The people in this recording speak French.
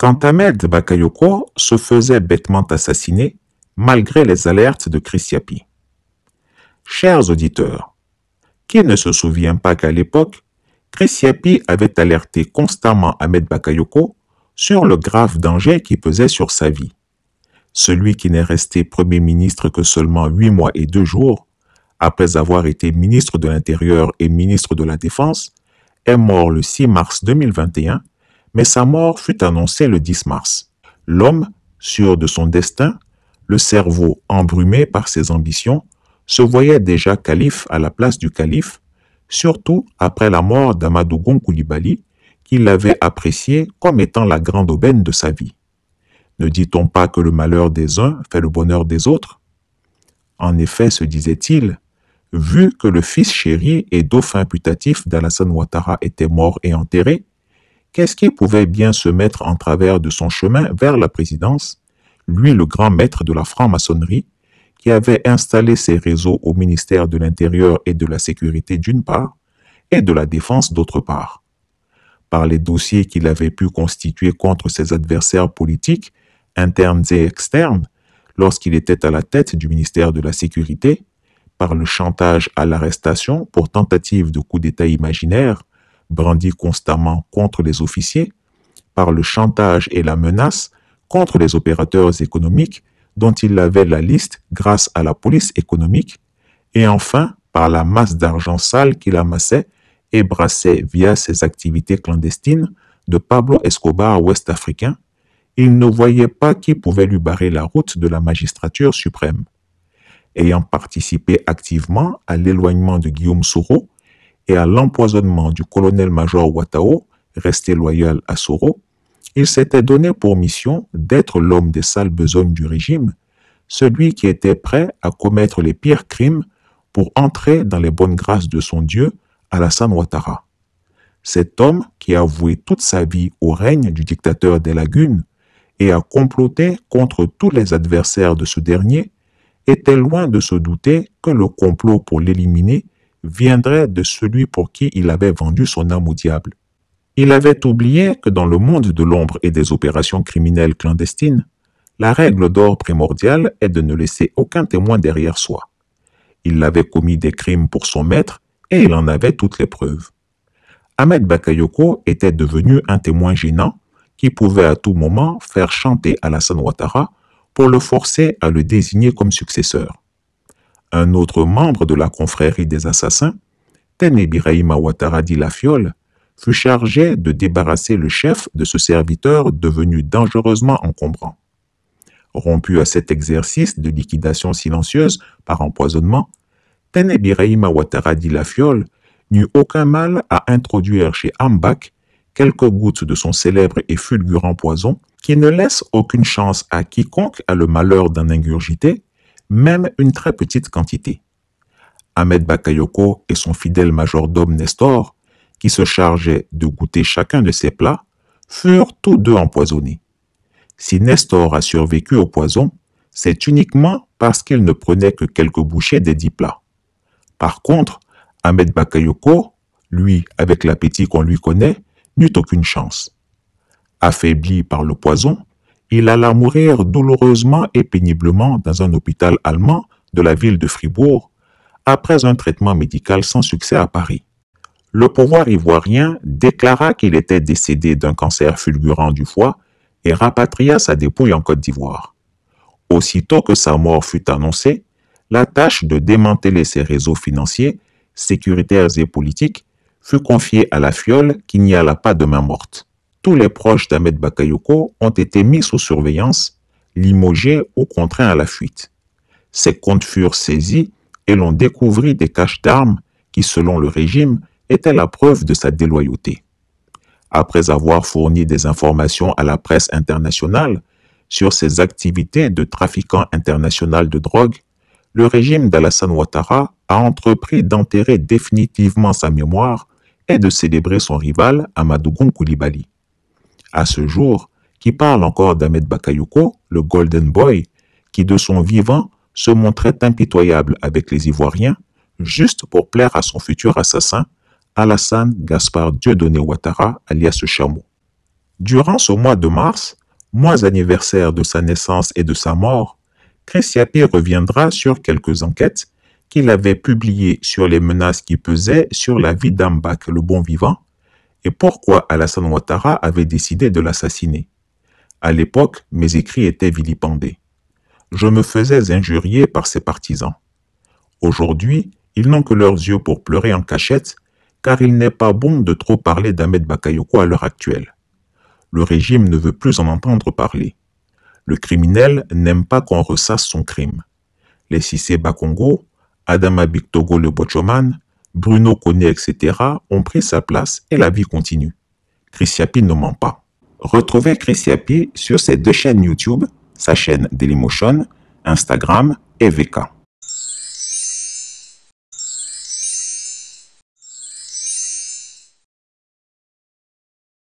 Quand Ahmed Bakayoko se faisait bêtement assassiner, malgré les alertes de Yapi. Chers auditeurs, qui ne se souvient pas qu'à l'époque, Yapi avait alerté constamment Ahmed Bakayoko sur le grave danger qui pesait sur sa vie. Celui qui n'est resté Premier ministre que seulement huit mois et deux jours, après avoir été ministre de l'Intérieur et ministre de la Défense, est mort le 6 mars 2021 mais sa mort fut annoncée le 10 mars. L'homme, sûr de son destin, le cerveau embrumé par ses ambitions, se voyait déjà calife à la place du calife, surtout après la mort d'Amadougon Koulibaly, qui l'avait apprécié comme étant la grande aubaine de sa vie. Ne dit-on pas que le malheur des uns fait le bonheur des autres En effet, se disait-il, vu que le fils chéri et dauphin putatif d'Alassane Ouattara était mort et enterré, Qu'est-ce qui pouvait bien se mettre en travers de son chemin vers la présidence, lui le grand maître de la franc-maçonnerie, qui avait installé ses réseaux au ministère de l'Intérieur et de la Sécurité d'une part, et de la Défense d'autre part par les dossiers qu'il avait pu constituer contre ses adversaires politiques, internes et externes, lorsqu'il était à la tête du ministère de la Sécurité, par le chantage à l'arrestation pour tentative de coup d'État imaginaire, brandit constamment contre les officiers, par le chantage et la menace contre les opérateurs économiques dont il avait la liste grâce à la police économique, et enfin par la masse d'argent sale qu'il amassait et brassait via ses activités clandestines de Pablo Escobar ouest-africain, il ne voyait pas qui pouvait lui barrer la route de la magistrature suprême. Ayant participé activement à l'éloignement de Guillaume Soro, et à l'empoisonnement du colonel-major Watao, resté loyal à Soro, il s'était donné pour mission d'être l'homme des sales besognes du régime, celui qui était prêt à commettre les pires crimes pour entrer dans les bonnes grâces de son Dieu, Alassane Ouattara. Cet homme qui a voué toute sa vie au règne du dictateur des lagunes et a comploté contre tous les adversaires de ce dernier, était loin de se douter que le complot pour l'éliminer viendrait de celui pour qui il avait vendu son âme au diable. Il avait oublié que dans le monde de l'ombre et des opérations criminelles clandestines, la règle d'or primordiale est de ne laisser aucun témoin derrière soi. Il avait commis des crimes pour son maître et il en avait toutes les preuves. Ahmed Bakayoko était devenu un témoin gênant qui pouvait à tout moment faire chanter Alassane Ouattara pour le forcer à le désigner comme successeur un autre membre de la confrérie des assassins, Ten Birahima Lafiole, fut chargé de débarrasser le chef de ce serviteur devenu dangereusement encombrant. Rompu à cet exercice de liquidation silencieuse par empoisonnement, Ten Birahima Lafiole n'eut aucun mal à introduire chez Ambak quelques gouttes de son célèbre et fulgurant poison qui ne laisse aucune chance à quiconque a le malheur d'en ingurgiter même une très petite quantité. Ahmed Bakayoko et son fidèle majordome Nestor, qui se chargeaient de goûter chacun de ces plats, furent tous deux empoisonnés. Si Nestor a survécu au poison, c'est uniquement parce qu'il ne prenait que quelques bouchées des dix plats. Par contre, Ahmed Bakayoko, lui avec l'appétit qu'on lui connaît, n'eut aucune chance. Affaibli par le poison, il alla mourir douloureusement et péniblement dans un hôpital allemand de la ville de Fribourg après un traitement médical sans succès à Paris. Le pouvoir ivoirien déclara qu'il était décédé d'un cancer fulgurant du foie et rapatria sa dépouille en Côte d'Ivoire. Aussitôt que sa mort fut annoncée, la tâche de démanteler ses réseaux financiers, sécuritaires et politiques fut confiée à la fiole qui n'y alla pas de main morte. Tous les proches d'Ahmed Bakayoko ont été mis sous surveillance, limogés ou contraints à la fuite. Ses comptes furent saisis et l'on découvrit des caches d'armes qui, selon le régime, étaient la preuve de sa déloyauté. Après avoir fourni des informations à la presse internationale sur ses activités de trafiquant international de drogue, le régime d'Alassane Ouattara a entrepris d'enterrer définitivement sa mémoire et de célébrer son rival Amadou Koulibaly à ce jour, qui parle encore d'Ahmed Bakayoko, le Golden Boy, qui de son vivant se montrait impitoyable avec les Ivoiriens, juste pour plaire à son futur assassin, Alassane Gaspard Dieudonné Ouattara, alias Chameau. Durant ce mois de mars, mois anniversaire de sa naissance et de sa mort, Cressiapé reviendra sur quelques enquêtes qu'il avait publiées sur les menaces qui pesaient sur la vie d'Ambak le bon vivant, et pourquoi Alassane Ouattara avait décidé de l'assassiner. À l'époque, mes écrits étaient vilipendés. Je me faisais injurier par ses partisans. Aujourd'hui, ils n'ont que leurs yeux pour pleurer en cachette, car il n'est pas bon de trop parler d'Ahmed Bakayoko à l'heure actuelle. Le régime ne veut plus en entendre parler. Le criminel n'aime pas qu'on ressasse son crime. Les Sissé Bakongo, Adama Biktogo le Bochoman, Bruno connaît, etc., ont pris sa place et la vie continue. Christiapi ne ment pas. Retrouvez Christiapi sur ses deux chaînes YouTube, sa chaîne Dailymotion, Instagram et VK.